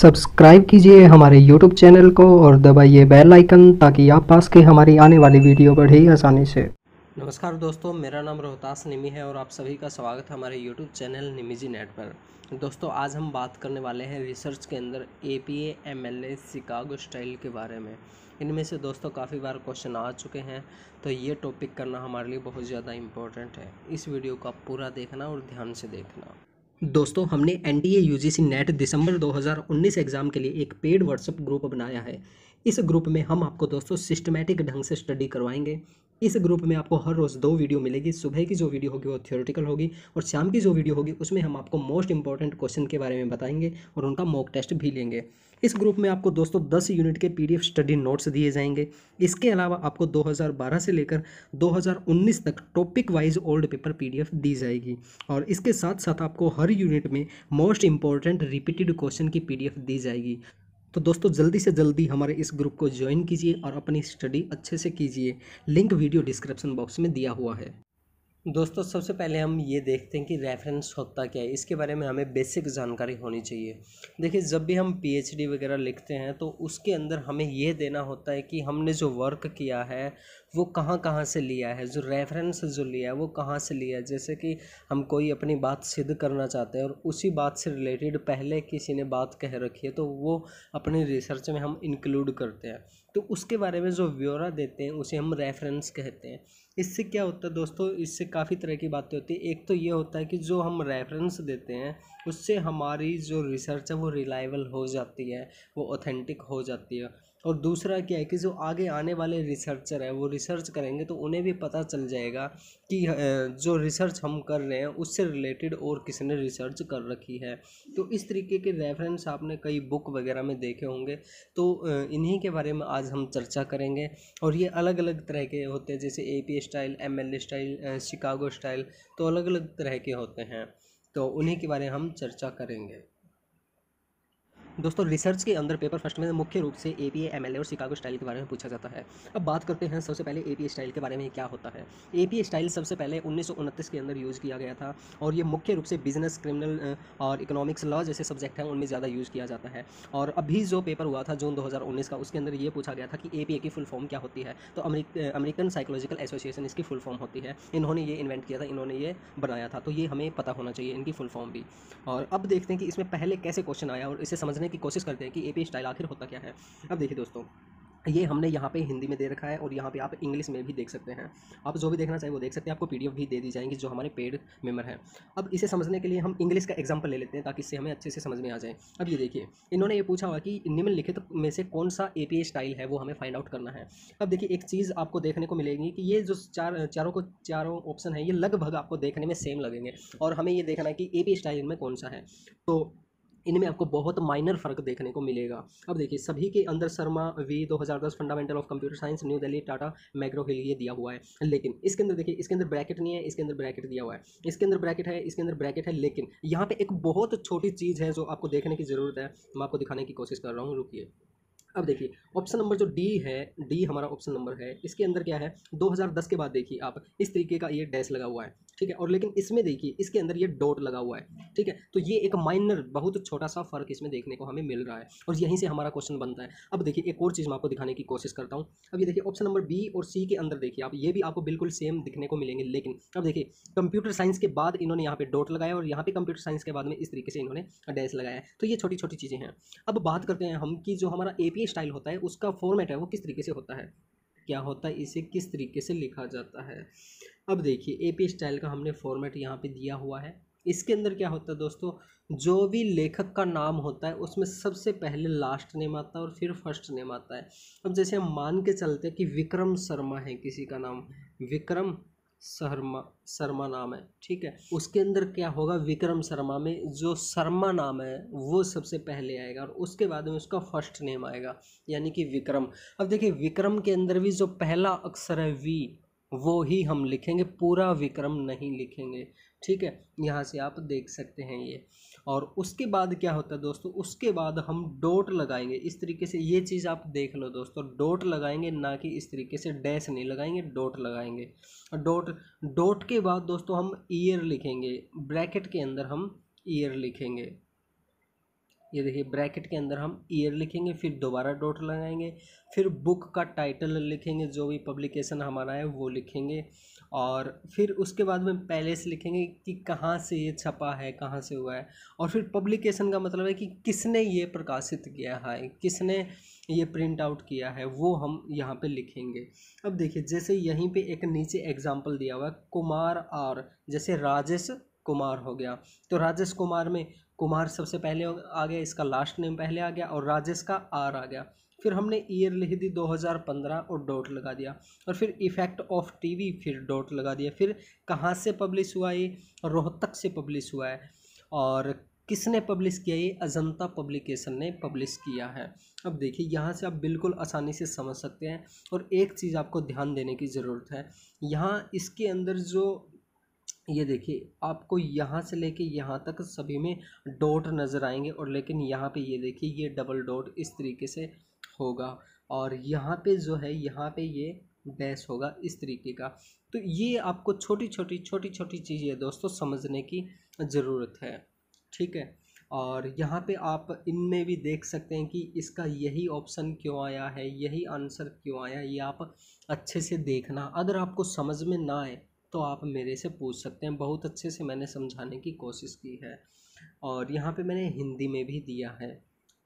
subscribe कीजिए हमारे YouTube channel को और दबाइए बेल आइकन ताकि आप पास के हमारी आने वाली वीडियो बढ़े ही आसानी से नमस्कार दोस्तों मेरा नाम रोहतास निमी है और आप सभी का स्वागत है हमारे यूट्यूब चैनल निमीजी नेट पर दोस्तों आज हम बात करने वाले हैं रिसर्च के अंदर A P M L A Chicago style के बारे में इनमें से दोस्तों काफ़ी बार क्वेश्चन आ चुके हैं तो ये टॉपिक करना हमारे लिए बहुत ज़्यादा इम्पोर्टेंट है इस वीडियो को आप पूरा देखना और ध्यान से देखना दोस्तों हमने N D A U G C NET दिसंबर 2019 एग्ज़ाम के लिए एक पेड व्हाट्सअप ग्रुप बनाया है इस ग्रुप में हम आपको दोस्तों सिस्टमेटिक ढंग से स्टडी करवाएंगे इस ग्रुप में आपको हर रोज़ दो वीडियो मिलेगी सुबह की जो वीडियो होगी वो थियोरटिकल होगी और शाम की जो वीडियो होगी उसमें हम आपको मोस्ट इंपॉर्टेंट क्वेश्चन के बारे में बताएंगे और उनका मॉक टेस्ट भी लेंगे इस ग्रुप में आपको दोस्तों 10 यूनिट के पीडीएफ स्टडी नोट्स दिए जाएंगे इसके अलावा आपको 2012 से लेकर 2019 तक topic wise old paper PDF दी जाएगी और इसके साथ साथ आपको हर यूनिट में मोस्ट इंपॉर्टेंट रिपीटेड क्वेश्चन की पीडीएफ दी जाएगी तो दोस्तों जल्दी से जल्दी हमारे इस ग्रुप को ज्वाइन कीजिए और अपनी स्टडी अच्छे से कीजिए लिंक वीडियो डिस्क्रिप्शन बॉक्स में दिया हुआ है दोस्तों सबसे पहले हम ये देखते हैं कि रेफरेंस होता क्या है इसके बारे में हमें बेसिक जानकारी होनी चाहिए देखिए जब भी हम पीएचडी वगैरह लिखते हैं तो उसके अंदर हमें यह देना होता है कि हमने जो वर्क किया है वो कहाँ कहाँ से लिया है जो रेफरेंस जो लिया है वो कहाँ से लिया है जैसे कि हम कोई अपनी बात सिद्ध करना चाहते हैं और उसी बात से रिलेटेड पहले किसी ने बात कह रखी है तो वो अपनी रिसर्च में हम इंक्लूड करते हैं तो उसके बारे में जो ब्यौरा देते हैं उसे हम रेफरेंस कहते हैं इससे क्या होता है दोस्तों इससे काफ़ी तरह की बातें होती है एक तो ये होता है कि जो हम रेफरेंस देते हैं उससे हमारी जो रिसर्च है वो रिलायबल हो जाती है वो ऑथेंटिक हो जाती है और दूसरा क्या है कि जो आगे आने वाले रिसर्चर है वो रिसर्च करेंगे तो उन्हें भी पता चल जाएगा कि जो रिसर्च हम कर रहे हैं उससे रिलेटेड और किसने रिसर्च कर रखी है तो इस तरीके के रेफरेंस आपने कई बुक वगैरह में देखे होंगे तो इन्हीं के बारे में आज हम चर्चा करेंगे और ये अलग अलग तरह के होते हैं जैसे A P style M L style Chicago style तो अलग अलग तरह के होते हैं तो उन्हीं के बारे में हम चर्चा करेंगे दोस्तों रिसर्च के अंदर पेपर फर्स्ट में मुख्य रूप से ए पी एम एल और शिकागो स्टाइल के बारे में पूछा जाता है अब बात करते हैं सबसे पहले ए पी स्टाइल के बारे में क्या होता है ए पी स्टाइल सबसे पहले उन्नीस के अंदर यूज़ किया गया था और ये मुख्य रूप से बिजनेस क्रिमिनल और इकोनॉमिक्स लॉ जैसे सब्जेक्ट हैं उनमें ज़्यादा यूज़ किया जाता है और अभी जो पेपर हुआ था जून दो का उसके अंदर ये पूछा गया था कि ए की फुल फॉर्म क्या होती है तो अमेरिकन साइकोलॉजिकल एसोसिएशन इसकी फुल फॉर्म होती है इन्होंने ये इन्वेंट किया था इन्होंने ये बनाया था तो ये हमें पता होना चाहिए इनकी फुल फॉर्म भी और अब देखते हैं कि इसमें पहले कैसे क्वेश्चन आया और इसे समझने समझने की कोशिश करते हैं कि ए पी स्टाइल आखिर होता क्या है अब देखिए दोस्तों ये हमने यहाँ पे हिंदी में दे रखा है और यहाँ पे आप इंग्लिश में भी देख सकते हैं आप जो भी देखना चाहें वो देख सकते हैं आपको पीडीएफ भी दे दी जाएंगी जो हमारे पेड मेंबर हैं अब इसे समझने के लिए हम इंग्लिश का एग्जांपल ले लेते हैं ताकि इससे हमें अच्छे से समझ में आ जाए अब ये देखिए इन्होंने ये पूछा हुआ कि निम्नलिखित तो में से कौन सा ए स्टाइल है वो हमें फाइंड आउट करना है अब देखिए एक चीज़ आपको देखने को मिलेगी कि ये जो चार चारों को चारों ऑप्शन है ये लगभग आपको देखने में सेम लगेंगे और हमें ये देखना है कि ए स्टाइल में कौन सा है तो इनमें आपको बहुत माइनर फर्क देखने को मिलेगा अब देखिए सभी के अंदर Sharma V 2010 fundamental of computer science New Delhi Tata McGraw Hill ये दिया हुआ है लेकिन इसके अंदर देखिए इसके अंदर ब्रैकेट नहीं है इसके अंदर ब्रैकेट दिया हुआ है इसके अंदर ब्रैकेट है इसके अंदर ब्रैकेट है लेकिन यहाँ पर एक बहुत छोटी चीज़ है जो आपको देखने की ज़रूरत है मैं आपको दिखाने की कोशिश कर रहा हूँ रुकी अब देखिए ऑप्शन नंबर जो डी है डी हमारा ऑप्शन नंबर है इसके अंदर क्या है 2010 के बाद देखिए आप इस तरीके का ये डैश लगा हुआ है ठीक है और लेकिन इसमें देखिए इसके अंदर ये डॉट लगा हुआ है ठीक है तो ये एक माइनर बहुत छोटा सा फर्क इसमें देखने को हमें मिल रहा है और यहीं से हमारा क्वेश्चन बनता है अब देखिए एक और चीज़ मैं आपको दिखाने की कोशिश करता हूँ अब ये देखिए ऑप्शन नंबर बी और सी के अंदर देखिए आप ये भी आपको बिल्कुल सेम दिखने को मिलेंगे लेकिन अब देखिए कंप्यूटर साइंस के बाद इन्होंने यहाँ पर डॉट लगाया और यहाँ पर कंप्यूटर साइंस के बाद में इस तरीके से इन्होंने डैश लगाया तो ये छोटी छोटी चीज़ें हैं अब बात करते हैं हम कि जो हमारा ए स्टाइल होता है उसका फॉर्मेट है वो किस तरीके से होता है क्या होता है इसे किस तरीके से लिखा जाता है अब देखिए ए पी स्टाइल का हमने फॉर्मेट यहाँ पे दिया हुआ है इसके अंदर क्या होता है दोस्तों जो भी लेखक का नाम होता है उसमें सबसे पहले लास्ट नेम आता है और फिर फर्स्ट नेम आता है अब जैसे हम मान के चलते हैं कि विक्रम शर्मा है किसी का नाम विक्रम शर्मा शर्मा नाम है ठीक है उसके अंदर क्या होगा विक्रम शर्मा में जो शर्मा नाम है वो सबसे पहले आएगा और उसके बाद में उसका फर्स्ट नेम आएगा यानी कि विक्रम अब देखिए विक्रम के अंदर भी जो पहला अक्षर है वी वो ही हम लिखेंगे पूरा विक्रम नहीं लिखेंगे ठीक है यहाँ से आप देख सकते हैं ये और उसके बाद क्या होता है दोस्तों उसके बाद हम डोट लगाएंगे इस तरीके से ये चीज़ आप देख लो दोस्तों डोट लगाएंगे ना कि इस तरीके से डैश नहीं लगाएंगे डोट लगाएंगे और डोट डोट के बाद दोस्तों हम ईयर लिखेंगे ब्रैकेट के अंदर हम ईयर लिखेंगे ये देखिए ब्रैकेट के अंदर हम ईयर लिखेंगे फिर दोबारा डॉट लगाएंगे फिर बुक का टाइटल लिखेंगे जो भी पब्लिकेशन हमारा है वो लिखेंगे और फिर उसके बाद में पहले से लिखेंगे कि कहाँ से ये छपा है कहाँ से हुआ है और फिर पब्लिकेशन का मतलब है कि किसने ये प्रकाशित किया है किसने ये प्रिंट आउट किया है वो हम यहाँ पे लिखेंगे अब देखिए जैसे यहीं पे एक नीचे एग्जाम्पल दिया हुआ है कुमार आर जैसे राजेश कुमार हो गया तो राजेश कुमार में कुमार सबसे पहले आ गया इसका लास्ट नेम पहले आ गया और राजेश का आर आ गया फिर हमने ईयर लिख दी 2015 और डॉट लगा दिया और फिर इफेक्ट ऑफ टीवी फिर डॉट लगा दिया फिर कहाँ से पब्लिश हुआ ये रोहतक से पब्लिश हुआ है और किसने पब्लिश किया ये अजंता पब्लिकेशन ने पब्लिश किया है अब देखिए यहाँ से आप बिल्कुल आसानी से समझ सकते हैं और एक चीज़ आपको ध्यान देने की ज़रूरत है यहाँ इसके अंदर जो ये देखिए आपको यहाँ से लेके यहाँ तक सभी में डॉट नज़र आएंगे और लेकिन यहाँ पे ये देखिए ये डबल डॉट इस तरीके से होगा और यहाँ पे जो है यहाँ पे ये डैश होगा इस तरीके का तो ये आपको छोटी छोटी छोटी छोटी चीज़ें दोस्तों समझने की ज़रूरत है ठीक है और यहाँ पे आप इनमें भी देख सकते हैं कि इसका यही ऑप्शन क्यों आया है यही आंसर क्यों आया ये आप अच्छे से देखना अगर आपको समझ में ना आए तो आप मेरे से पूछ सकते हैं बहुत अच्छे से मैंने समझाने की कोशिश की है और यहाँ पे मैंने हिंदी में भी दिया है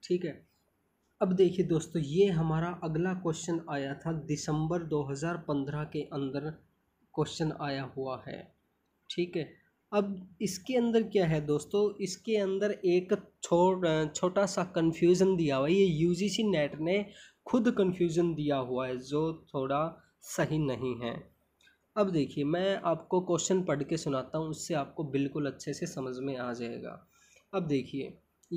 ठीक है अब देखिए दोस्तों ये हमारा अगला क्वेश्चन आया था दिसंबर 2015 के अंदर क्वेश्चन आया हुआ है ठीक है अब इसके अंदर क्या है दोस्तों इसके अंदर एक छो छोटा सा कन्फ्यूज़न दिया हुआ है ये यू नेट ने खुद कन्फ्यूज़न दिया हुआ है जो थोड़ा सही नहीं है अब देखिए मैं आपको क्वेश्चन पढ़ के सुनाता हूँ उससे आपको बिल्कुल अच्छे से समझ में आ जाएगा अब देखिए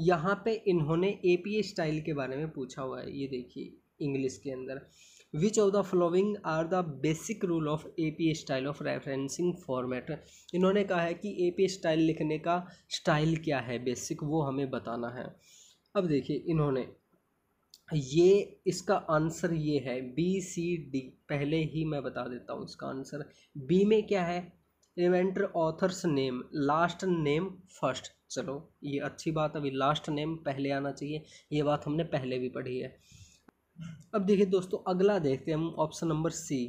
यहाँ पे इन्होंने ए पी स्टाइल के बारे में पूछा हुआ है ये देखिए इंग्लिश के अंदर which of the following are the basic rule of A P style of referencing format इन्होंने कहा है कि ए पी स्टाइल लिखने का स्टाइल क्या है बेसिक वो हमें बताना है अब देखिए इन्होंने ये इसका आंसर ये है बी सी डी पहले ही मैं बता देता हूँ इसका आंसर बी में क्या है inventor authors name last name first चलो ये अच्छी बात अभी लास्ट नेम पहले आना चाहिए ये बात हमने पहले भी पढ़ी है अब देखिए दोस्तों अगला देखते हैं हम option number C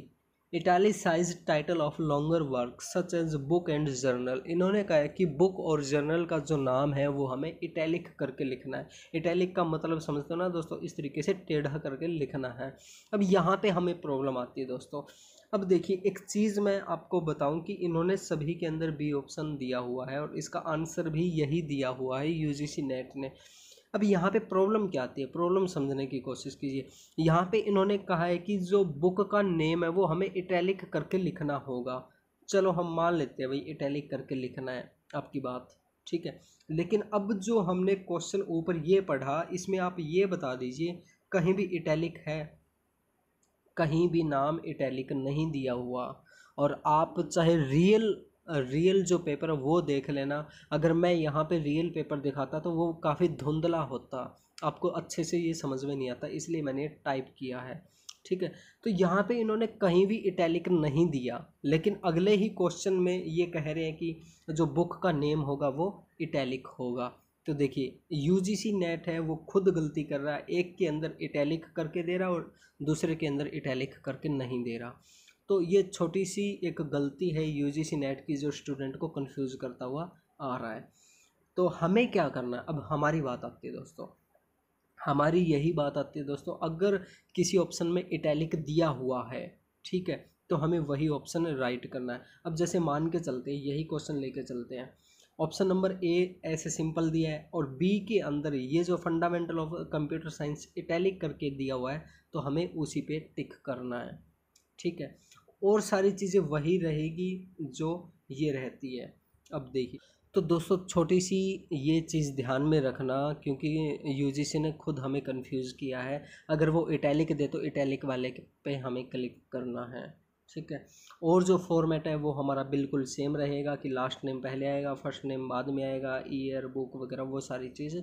italicize title of longer work such as book and journal इन्होंने कहा है कि बुक और जर्नल का जो नाम है वो हमें इटैलिक करके लिखना है इटैलिक का मतलब समझते हो ना दोस्तों इस तरीके से टेढ़ा करके लिखना है अब यहाँ पे हमें प्रॉब्लम आती है दोस्तों अब देखिए एक चीज़ मैं आपको बताऊं कि इन्होंने सभी के अंदर बी ऑप्शन दिया हुआ है और इसका आंसर भी यही दिया हुआ है यूजीसी नेट ने अब यहाँ पे प्रॉब्लम क्या आती है प्रॉब्लम समझने की कोशिश कीजिए यहाँ पे इन्होंने कहा है कि जो बुक का नेम है वो हमें इटैलिक करके लिखना होगा चलो हम मान लेते हैं भाई इटैलिक करके लिखना है आपकी बात ठीक है लेकिन अब जो हमने क्वेश्चन ऊपर ये पढ़ा इसमें आप ये बता दीजिए कहीं भी इटैलिक है कहीं भी नाम इटैलिक नहीं दिया हुआ और आप चाहे रियल रियल जो पेपर है वो देख लेना अगर मैं यहाँ पे रियल पेपर दिखाता तो वो काफ़ी धुंधला होता आपको अच्छे से ये समझ में नहीं आता इसलिए मैंने टाइप किया है ठीक है तो यहाँ पे इन्होंने कहीं भी इटैलिक नहीं दिया लेकिन अगले ही क्वेश्चन में ये कह रहे हैं कि जो बुक का नेम होगा वो इटैलिक होगा तो देखिए यू नेट है वो खुद गलती कर रहा है एक के अंदर इटैलिक करके दे रहा और दूसरे के अंदर इटैलिक करके नहीं दे रहा तो ये छोटी सी एक गलती है यू सी नेट की जो स्टूडेंट को कन्फ्यूज़ करता हुआ आ रहा है तो हमें क्या करना है अब हमारी बात आती है दोस्तों हमारी यही बात आती है दोस्तों अगर किसी ऑप्शन में इटैलिक दिया हुआ है ठीक है तो हमें वही ऑप्शन राइट करना है अब जैसे मान के चलते हैं यही क्वेश्चन लेके चलते हैं ऑप्शन नंबर ए ऐसे सिंपल दिया है और बी के अंदर ये जो fundamental of computer science italic करके दिया हुआ है तो हमें उसी पे टिक करना है ठीक है और सारी चीज़ें वही रहेगी जो ये रहती है अब देखिए तो दोस्तों छोटी सी ये चीज़ ध्यान में रखना क्योंकि यूजीसी ने खुद हमें कंफ्यूज किया है अगर वो इटैलिक दे तो इटैलिक वाले पे हमें क्लिक करना है ठीक है और जो फॉर्मेट है वो हमारा बिल्कुल सेम रहेगा कि लास्ट नेम पहले आएगा फर्स्ट नेम बाद में आएगा ईयर बुक वगैरह वो सारी चीज़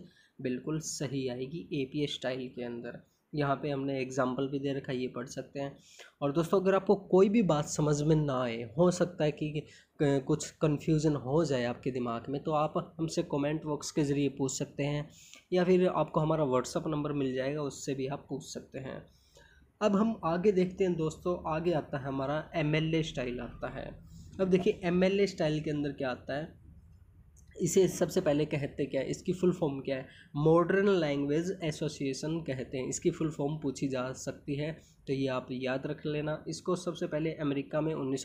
बिल्कुल सही आएगी ए स्टाइल के अंदर यहाँ पे हमने एग्जांपल भी दे रखा है ये पढ़ सकते हैं और दोस्तों अगर आपको कोई भी बात समझ में ना आए हो सकता है कि कुछ कन्फ्यूज़न हो जाए आपके दिमाग में तो आप हमसे कमेंट बॉक्स के ज़रिए पूछ सकते हैं या फिर आपको हमारा व्हाट्सअप नंबर मिल जाएगा उससे भी आप पूछ सकते हैं अब हम आगे देखते हैं दोस्तों आगे आता है हमारा एम स्टाइल आता है अब देखिए एम स्टाइल के अंदर क्या आता है इसे सबसे पहले कहते क्या है इसकी फुल फॉर्म क्या है मॉडर्न लैंग्वेज एसोसिएशन कहते हैं इसकी फुल फॉर्म पूछी जा सकती है तो ये आप याद रख लेना इसको सबसे पहले अमेरिका में उन्नीस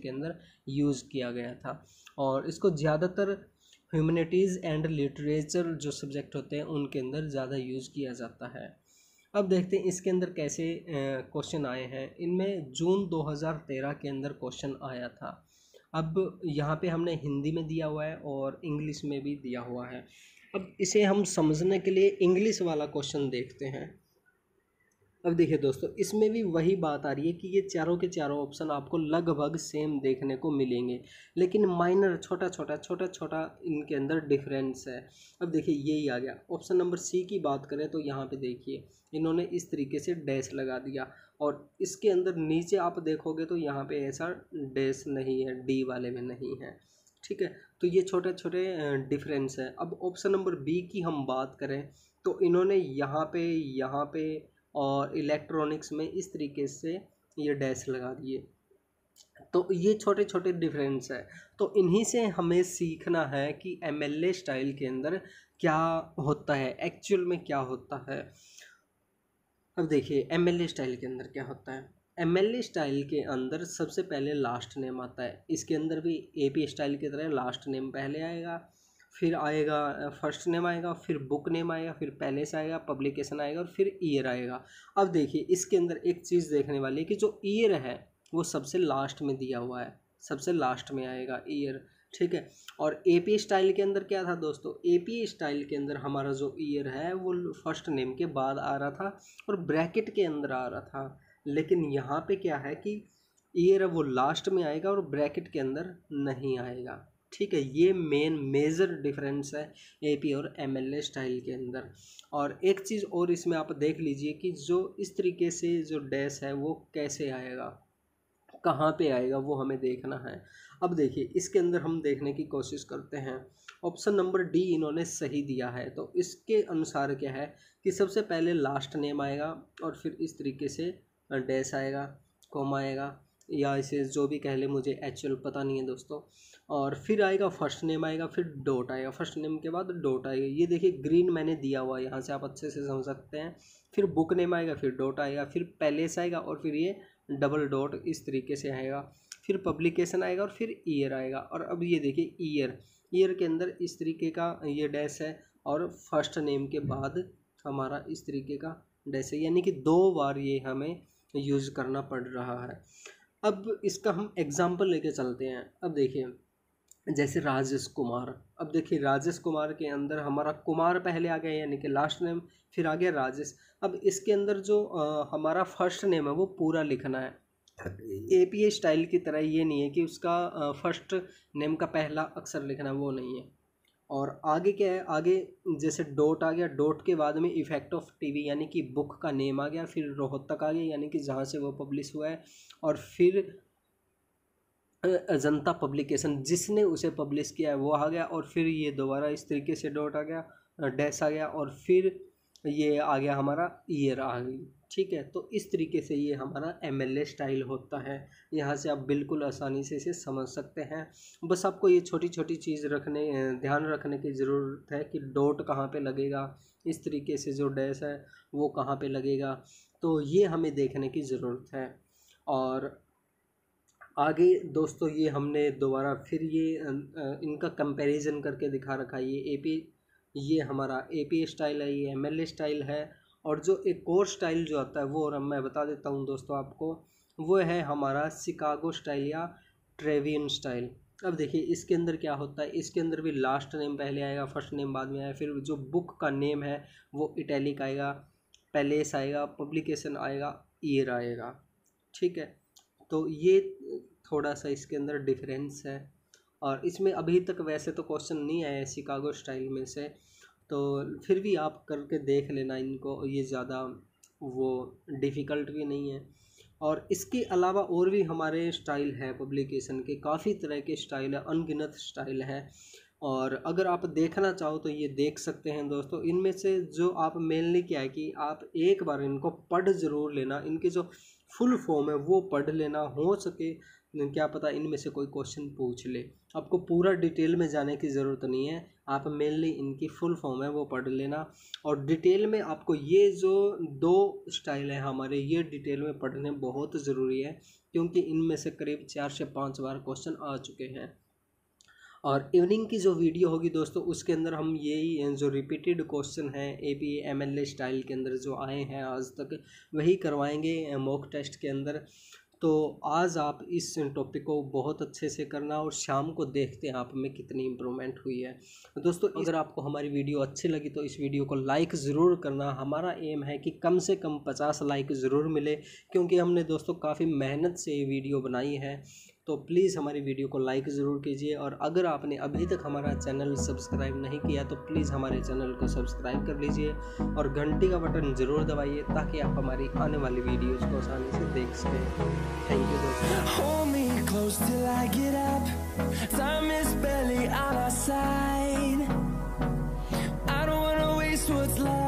के अंदर यूज़ किया गया था और इसको ज़्यादातर ह्यूमनिटीज़ एंड लिटरेचर जो सब्जेक्ट होते हैं उनके अंदर ज़्यादा यूज़ किया जाता है अब देखते हैं इसके अंदर कैसे क्वेश्चन आए हैं इनमें जून 2013 के अंदर क्वेश्चन आया था अब यहाँ पे हमने हिंदी में दिया हुआ है और इंग्लिश में भी दिया हुआ है अब इसे हम समझने के लिए इंग्लिश वाला क्वेश्चन देखते हैं अब देखिए दोस्तों इसमें भी वही बात आ रही है कि ये चारों के चारों ऑप्शन आपको लगभग सेम देखने को मिलेंगे लेकिन माइनर छोटा छोटा छोटा छोटा इनके अंदर डिफरेंस है अब देखिए यही आ गया ऑप्शन नंबर सी की बात करें तो यहाँ पे देखिए इन्होंने इस तरीके से डैश लगा दिया और इसके अंदर नीचे आप देखोगे तो यहाँ पे ऐसा डेस नहीं है डी वाले में नहीं है ठीक है तो ये छोटे छोटे डिफरेंस है अब ऑप्शन नंबर बी की हम बात करें तो इन्होंने यहाँ पे यहाँ पे और इलेक्ट्रॉनिक्स में इस तरीके से ये डैस लगा दिए तो ये छोटे छोटे डिफरेंस है तो इन्हीं से हमें सीखना है कि एम स्टाइल के अंदर क्या होता है एक्चुअल में क्या होता है अब देखिए एम स्टाइल के अंदर क्या होता है एम स्टाइल के अंदर सबसे पहले लास्ट नेम आता है इसके अंदर भी ए पी स्टाइल की तरह लास्ट नेम पहले आएगा फिर आएगा फर्स्ट नेम आएगा फिर बुक नेम आएगा फिर पैलेस आएगा पब्लिकेशन आएगा और फिर ईयर आएगा अब देखिए इसके अंदर एक चीज़ देखने वाली है कि जो ईयर है वो सबसे लास्ट में दिया हुआ है सबसे लास्ट में आएगा ईयर ठीक है और ए पी स्टाइल के अंदर क्या था दोस्तों ए पी स्टाइल के अंदर हमारा जो ईयर है वो फर्स्ट नेम के बाद आ रहा था और ब्रैकेट के अंदर आ रहा था लेकिन यहाँ पे क्या है कि ईयर है वो लास्ट में आएगा और ब्रैकेट के अंदर नहीं आएगा ठीक है ये मेन मेजर डिफरेंस है एपी और एमएलए स्टाइल के अंदर और एक चीज़ और इसमें आप देख लीजिए कि जो इस तरीके से जो डैश है वो कैसे आएगा कहाँ पे आएगा वो हमें देखना है अब देखिए इसके अंदर हम देखने की कोशिश करते हैं ऑप्शन नंबर डी इन्होंने सही दिया है तो इसके अनुसार क्या है कि सबसे पहले लास्ट नेम आएगा और फिर इस तरीके से डैश आएगा कॉम आएगा या इसे जो भी कह ले मुझे एक्चुअल पता नहीं है दोस्तों और फिर आएगा फर्स्ट नेम आएगा फिर डॉट आएगा फर्स्ट नेम के बाद डॉट आएगा ये देखिए ग्रीन मैंने दिया हुआ है यहाँ से आप अच्छे से समझ सकते हैं फिर बुक नेम आएगा फिर डॉट आएगा फिर पैलेस आएगा और फिर ये डबल डॉट इस तरीके से आएगा फिर पब्लिकेशन आएगा और फिर ईयर आएगा और अब ये देखिए ईयर ईयर के अंदर इस तरीके का ये डैश है और फर्स्ट नेम के बाद हमारा इस तरीके का डैश है यानी कि दो बार ये हमें यूज करना पड़ रहा है अब इसका हम एग्ज़ाम्पल लेके चलते हैं अब देखिए जैसे राजेश कुमार अब देखिए राजेश कुमार के अंदर हमारा कुमार पहले आ गया यानी कि लास्ट नेम फिर आ गया राजेश अब इसके अंदर जो आ, हमारा फर्स्ट नेम है वो पूरा लिखना है ए पी ए स्टाइल की तरह ये नहीं है कि उसका फर्स्ट नेम का पहला अक्षर लिखना वो नहीं है और आगे क्या है आगे जैसे डॉट आ गया डॉट के बाद में इफेक्ट ऑफ टीवी यानी कि बुक का नेम आ गया फिर रोहतक आ गया यानी कि जहाँ से वो पब्लिश हुआ है और फिर अजंता पब्लिकेशन जिसने उसे पब्लिश किया है वो आ गया और फिर ये दोबारा इस तरीके से डॉट आ गया डैस आ गया और फिर ये आ गया हमारा ईयर आ गई ठीक है तो इस तरीके से ये हमारा एम एल ए स्टाइल होता है यहाँ से आप बिल्कुल आसानी से इसे समझ सकते हैं बस आपको ये छोटी छोटी चीज़ रखने ध्यान रखने की ज़रूरत है कि डॉट कहाँ पे लगेगा इस तरीके से जो डैश है वो कहाँ पे लगेगा तो ये हमें देखने की ज़रूरत है और आगे दोस्तों ये हमने दोबारा फिर ये इनका कंपैरिजन करके दिखा रखा है ये ए पी ये हमारा ए पी स्टाइल है ये एम एल स्टाइल है और जो एक और स्टाइल जो आता है वो और मैं बता देता हूँ दोस्तों आपको वो है हमारा शिकागो स्टाइल या ट्रेवियन स्टाइल अब देखिए इसके अंदर क्या होता है इसके अंदर भी लास्ट नेम पहले आएगा फर्स्ट नेम बाद में आएगा फिर जो बुक का नेम है वो इटैलिक आएगा पैलेस आएगा पब्लिकेशन आएगा ईयर आएगा ठीक है तो ये थोड़ा सा इसके अंदर डिफरेंस है और इसमें अभी तक वैसे तो क्वेश्चन नहीं आए शिकागो स्टाइल में से तो फिर भी आप करके देख लेना इनको ये ज़्यादा वो डिफ़िकल्ट भी नहीं है और इसके अलावा और भी हमारे स्टाइल है पब्लिकेशन के काफ़ी तरह के स्टाइल है अनगिनत स्टाइल है और अगर आप देखना चाहो तो ये देख सकते हैं दोस्तों इनमें से जो आप मेनली क्या है कि आप एक बार इनको पढ़ ज़रूर लेना इनके जो फुल फॉर्म है वो पढ़ लेना हो सके क्या पता इनमें से कोई क्वेश्चन पूछ ले आपको पूरा डिटेल में जाने की ज़रूरत नहीं है आप मेनली इनकी फुल फॉर्म है वो पढ़ लेना और डिटेल में आपको ये जो दो स्टाइल है हमारे ये डिटेल में पढ़ने बहुत ज़रूरी है क्योंकि इनमें से करीब चार से पाँच बार क्वेश्चन आ चुके हैं और इवनिंग की जो वीडियो होगी दोस्तों उसके अंदर हम यही जो रिपीटेड क्वेश्चन हैं A P M L A style के अंदर जो आए हैं आज तक वही करवाएंगे मॉक टेस्ट के अंदर तो आज आप इस टॉपिक को बहुत अच्छे से करना और शाम को देखते हैं आप में कितनी इम्प्रूवमेंट हुई है तो दोस्तों अगर आपको हमारी वीडियो अच्छी लगी तो इस वीडियो को लाइक ज़रूर करना हमारा एम है कि कम से कम पचास लाइक ज़रूर मिले क्योंकि हमने दोस्तों काफ़ी मेहनत से ये वीडियो बनाई है तो प्लीज़ हमारी वीडियो को लाइक ज़रूर कीजिए और अगर आपने अभी तक हमारा चैनल सब्सक्राइब नहीं किया तो प्लीज़ हमारे चैनल को सब्सक्राइब कर लीजिए और घंटी का बटन ज़रूर दबाइए ताकि आप हमारी आने वाली वीडियोज़ को आसानी से देख सकें थैंक यू दोस्तों what's